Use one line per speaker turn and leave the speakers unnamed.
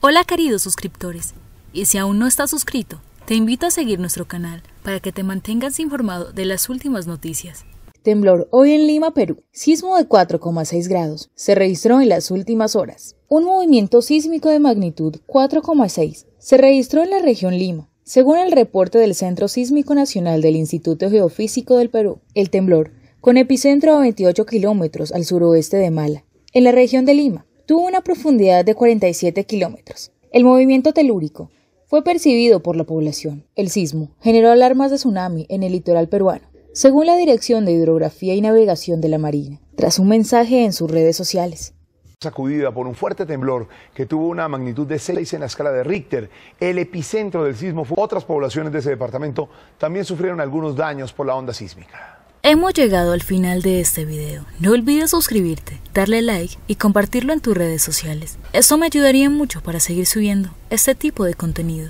Hola queridos suscriptores, y si aún no estás suscrito, te invito a seguir nuestro canal para que te mantengas informado de las últimas noticias.
Temblor hoy en Lima, Perú. Sismo de 4,6 grados. Se registró en las últimas horas. Un movimiento sísmico de magnitud 4,6 se registró en la región Lima. Según el reporte del Centro Sísmico Nacional del Instituto Geofísico del Perú, el temblor, con epicentro a 28 kilómetros al suroeste de Mala, en la región de Lima, tuvo una profundidad de 47 kilómetros. El movimiento telúrico fue percibido por la población. El sismo generó alarmas de tsunami en el litoral peruano, según la Dirección de Hidrografía y Navegación de la Marina, tras un mensaje en sus redes sociales
sacudida por un fuerte temblor que tuvo una magnitud de 6 en la escala de Richter. El epicentro del sismo fue otras poblaciones de ese departamento también sufrieron algunos daños por la onda sísmica.
Hemos llegado al final de este video. No olvides suscribirte, darle like y compartirlo en tus redes sociales. eso me ayudaría mucho para seguir subiendo este tipo de contenido.